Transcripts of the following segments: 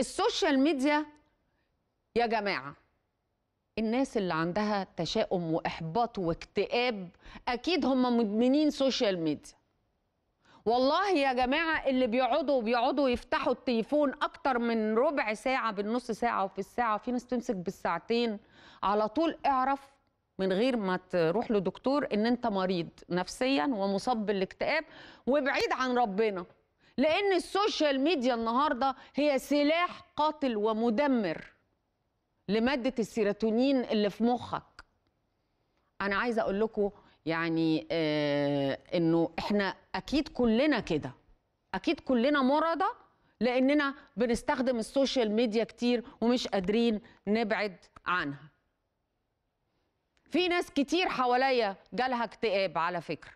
السوشيال ميديا يا جماعه الناس اللي عندها تشاؤم واحباط واكتئاب اكيد هم مدمنين سوشيال ميديا والله يا جماعه اللي بيقعدوا بيقعدوا يفتحوا التليفون اكتر من ربع ساعه بالنص ساعه وفي الساعه في ناس تمسك بالساعتين على طول اعرف من غير ما تروح لدكتور ان انت مريض نفسيا ومصاب بالاكتئاب وبعيد عن ربنا لأن السوشيال ميديا النهارده هي سلاح قاتل ومدمر لمادة السيروتونين اللي في مخك أنا عايزة أقول لكم يعني آه إنه إحنا أكيد كلنا كده أكيد كلنا مرضى لأننا بنستخدم السوشيال ميديا كتير ومش قادرين نبعد عنها في ناس كتير حواليا جالها اكتئاب على فكرة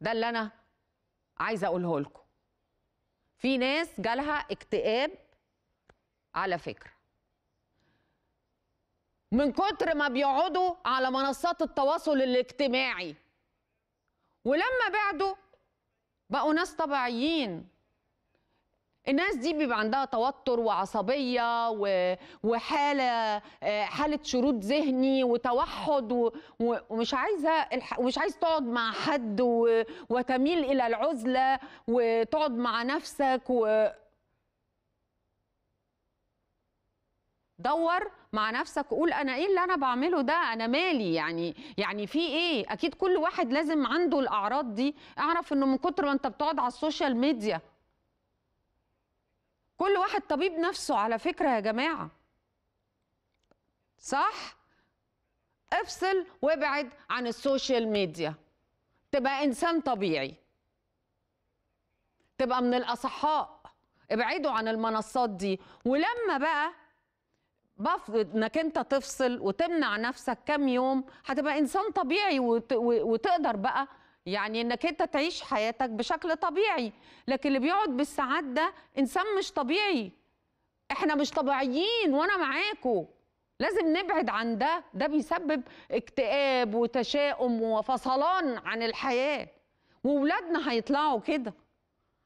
ده اللي أنا عايزه اقوله لكم في ناس جالها اكتئاب على فكره من كتر ما بيقعدوا على منصات التواصل الاجتماعي ولما بعدوا بقوا ناس طبيعيين الناس دي بيبقى عندها توتر وعصبيه وحاله آه، حاله شرود ذهني وتوحد ومش عايزه ومش عايز تقعد مع حد وتميل الى العزله وتقعد مع نفسك و دور مع نفسك قول انا ايه اللي انا بعمله ده انا مالي يعني يعني في ايه اكيد كل واحد لازم عنده الاعراض دي اعرف انه من كتر ما انت بتقعد على السوشيال ميديا كل واحد طبيب نفسه على فكرة يا جماعة صح؟ افصل وابعد عن السوشيال ميديا تبقى إنسان طبيعي تبقى من الأصحاء ابعدوا عن المنصات دي ولما بقى بفرض انك انت تفصل وتمنع نفسك كام يوم هتبقى انسان طبيعي وت... وتقدر بقى يعني انك انت تعيش حياتك بشكل طبيعي لكن اللي بيقعد بالساعات ده انسان مش طبيعي احنا مش طبيعيين وانا معاكم لازم نبعد عن ده ده بيسبب اكتئاب وتشاؤم وفصلان عن الحياه وولادنا هيطلعوا كده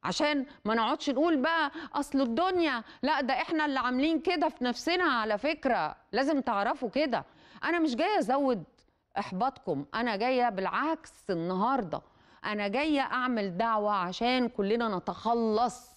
عشان ما نقعدش نقول بقى اصل الدنيا لا ده احنا اللي عاملين كده في نفسنا على فكره لازم تعرفوا كده انا مش جايه ازود احباطكم انا جايه بالعكس النهارده انا جايه اعمل دعوه عشان كلنا نتخلص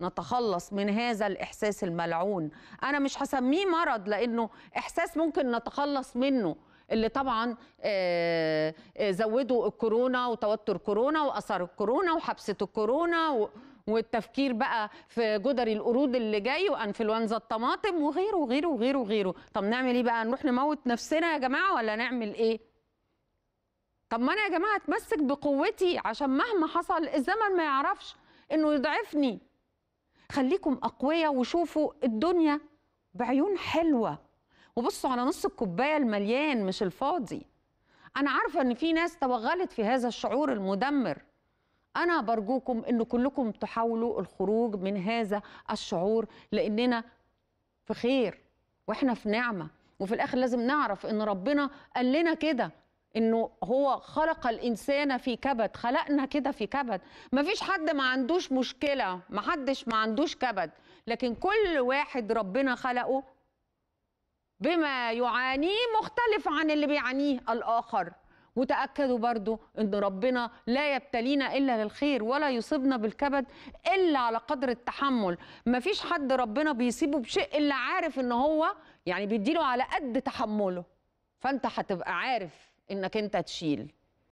نتخلص من هذا الاحساس الملعون انا مش هسميه مرض لانه احساس ممكن نتخلص منه اللي طبعا آه، آه، زودوا الكورونا وتوتر كورونا واثار الكورونا وحبسه الكورونا و... والتفكير بقى في جدر القرود اللي جاي وانفلونزا الطماطم وغيره وغيره وغيره وغيره طب نعمل ايه بقى نروح نموت نفسنا يا جماعه ولا نعمل ايه طب ما انا يا جماعه اتمسك بقوتي عشان مهما حصل الزمن ما يعرفش انه يضعفني خليكم اقوياء وشوفوا الدنيا بعيون حلوه وبصوا على نص الكوبايه المليان مش الفاضي انا عارفه ان في ناس توغلت في هذا الشعور المدمر أنا برجوكم أن كلكم تحاولوا الخروج من هذا الشعور لأننا في خير وإحنا في نعمة وفي الآخر لازم نعرف أن ربنا قال لنا كده انه هو خلق الانسان في كبد خلقنا كده في كبد ما فيش حد ما عندوش مشكله ما حدش ما عندوش كبد لكن كل واحد ربنا خلقه بما يعانيه مختلف عن اللي بيعانيه الاخر وتاكدوا برضو ان ربنا لا يبتلينا الا للخير ولا يصيبنا بالكبد الا على قدر التحمل مفيش حد ربنا بيصيبه بشيء الا عارف أنه هو يعني بيديله على قد تحمله فانت هتبقى عارف انك انت تشيل